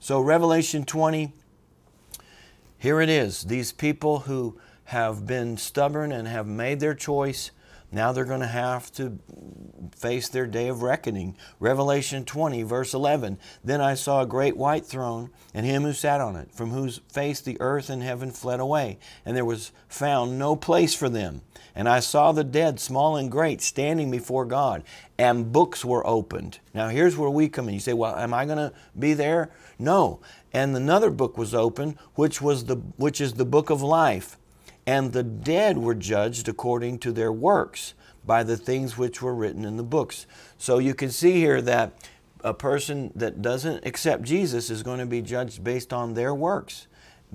So, Revelation 20, here it is. These people who have been stubborn and have made their choice now they're going to have to face their day of reckoning. Revelation 20, verse 11. Then I saw a great white throne and him who sat on it, from whose face the earth and heaven fled away, and there was found no place for them. And I saw the dead, small and great, standing before God, and books were opened. Now here's where we come in. You say, Well, am I going to be there? No. And another book was opened, which was the which is the book of life and the dead were judged according to their works by the things which were written in the books. So you can see here that a person that doesn't accept Jesus is going to be judged based on their works,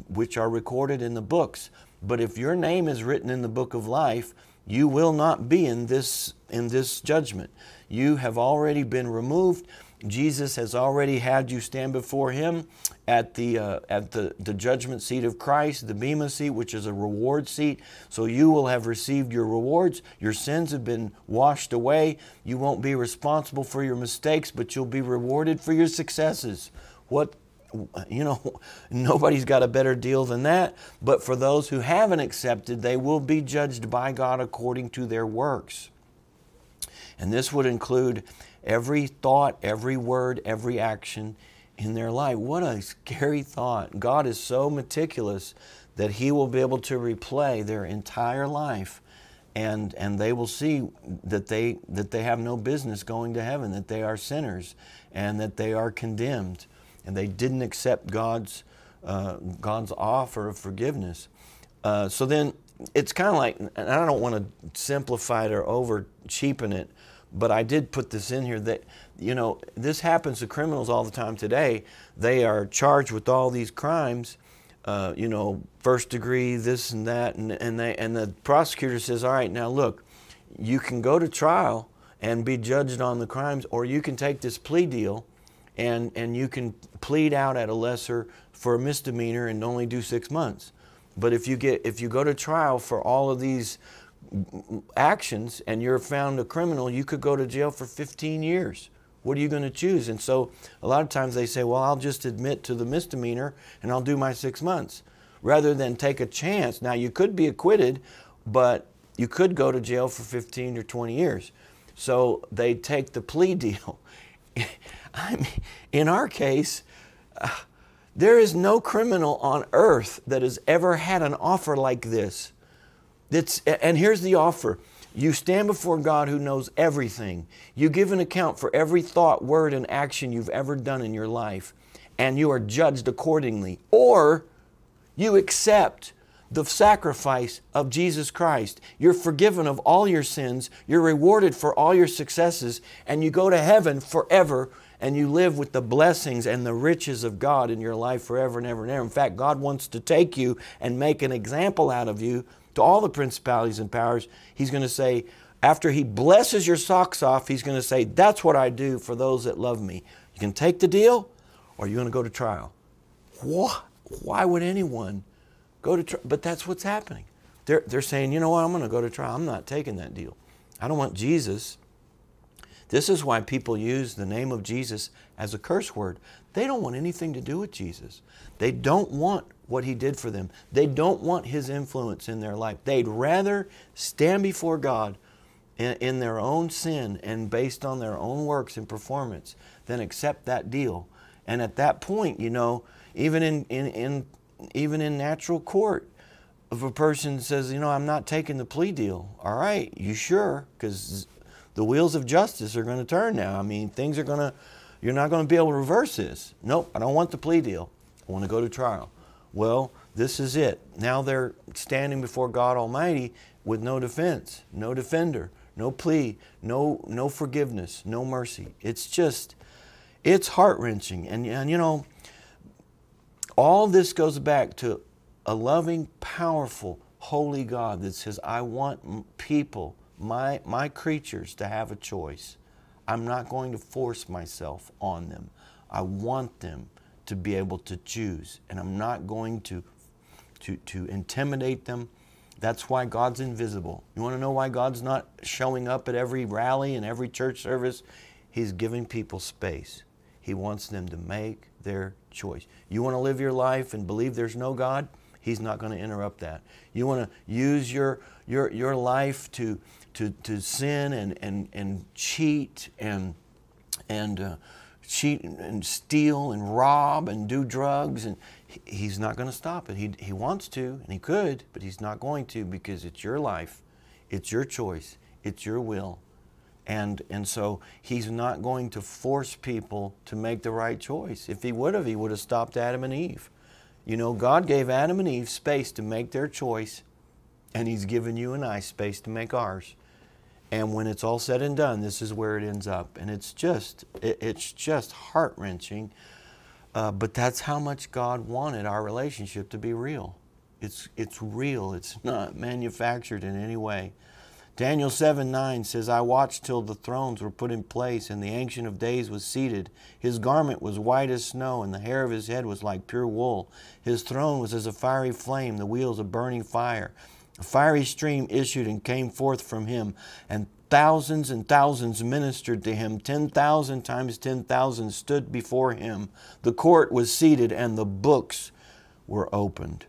which are recorded in the books. But if your name is written in the book of life, you will not be in this in this judgment. You have already been removed Jesus has already had you stand before him at the uh, at the, the judgment seat of Christ, the bema seat, which is a reward seat. So you will have received your rewards. Your sins have been washed away. You won't be responsible for your mistakes, but you'll be rewarded for your successes. What you know, nobody's got a better deal than that. But for those who haven't accepted, they will be judged by God according to their works. And this would include every thought, every word, every action in their life. What a scary thought. God is so meticulous that He will be able to replay their entire life. And, and they will see that they, that they have no business going to heaven, that they are sinners, and that they are condemned, and they didn't accept God's, uh, God's offer of forgiveness. Uh, so then, it's kind of like, and I don't want to simplify it or over cheapen it, but I did put this in here that, you know, this happens to criminals all the time today. They are charged with all these crimes, uh, you know, first degree, this and that, and, and, they, and the prosecutor says, all right, now look, you can go to trial and be judged on the crimes, or you can take this plea deal and, and you can plead out at a lesser for a misdemeanor and only do six months. But if you get if you go to trial for all of these actions and you're found a criminal, you could go to jail for 15 years. What are you going to choose? And so a lot of times they say, well, I'll just admit to the misdemeanor and I'll do my six months rather than take a chance. Now, you could be acquitted, but you could go to jail for 15 or 20 years. So they take the plea deal. I mean, in our case, uh, there is no criminal on earth that has ever had an offer like this. That's, and here's the offer you stand before God who knows everything. You give an account for every thought, word, and action you've ever done in your life, and you are judged accordingly. Or you accept the sacrifice of Jesus Christ. You're forgiven of all your sins, you're rewarded for all your successes, and you go to heaven forever and you live with the blessings and the riches of God in your life forever and ever and ever. In fact, God wants to take you and make an example out of you to all the principalities and powers. He's going to say, after He blesses your socks off, He's going to say, That's what I do for those that love me. You can take the deal or you're going to go to trial. What? Why would anyone go to trial? But that's what's happening. They're, they're saying, You know what? I'm going to go to trial. I'm not taking that deal. I don't want Jesus this is why people use the name of Jesus as a curse word. They don't want anything to do with Jesus. They don't want what he did for them. They don't want his influence in their life. They'd rather stand before God in, in their own sin and based on their own works and performance than accept that deal. And at that point, you know, even in, in, in even in natural court, if a person says, you know, I'm not taking the plea deal, all right, you sure? Because the wheels of justice are going to turn now. I mean, things are going to, you're not going to be able to reverse this. Nope, I don't want the plea deal. I want to go to trial. Well, this is it. Now they're standing before God Almighty with no defense, no defender, no plea, no no forgiveness, no mercy. It's just, it's heart wrenching. And and you know, all this goes back to a loving, powerful, holy God that says, "I want people my, my creatures to have a choice. I'm not going to force myself on them. I want them to be able to choose, and I'm not going to, to, to intimidate them. That's why God's invisible. You want to know why God's not showing up at every rally and every church service? He's giving people space. He wants them to make their choice. You want to live your life and believe there's no God? He's not going to interrupt that. You want to use your, your, your life to, to, to sin and, and, and cheat and, and uh, cheat and steal and rob and do drugs and he's not going to stop it. He, he wants to and he could, but he's not going to because it's your life, it's your choice, it's your will. And, and so he's not going to force people to make the right choice. If he would have, he would have stopped Adam and Eve. You know, God gave Adam and Eve space to make their choice, and He's given you and I space to make ours. And when it's all said and done, this is where it ends up. And it's just, it, it's just heart wrenching. Uh, but that's how much God wanted our relationship to be real. It's, it's real, it's not manufactured in any way. Daniel 7 9 says, I watched till the thrones were put in place, and the Ancient of Days was seated. His garment was white as snow, and the hair of his head was like pure wool. His throne was as a fiery flame, the wheels of burning fire. A fiery stream issued and came forth from him, and thousands and thousands ministered to him. Ten thousand times ten thousand stood before him. The court was seated, and the books were opened.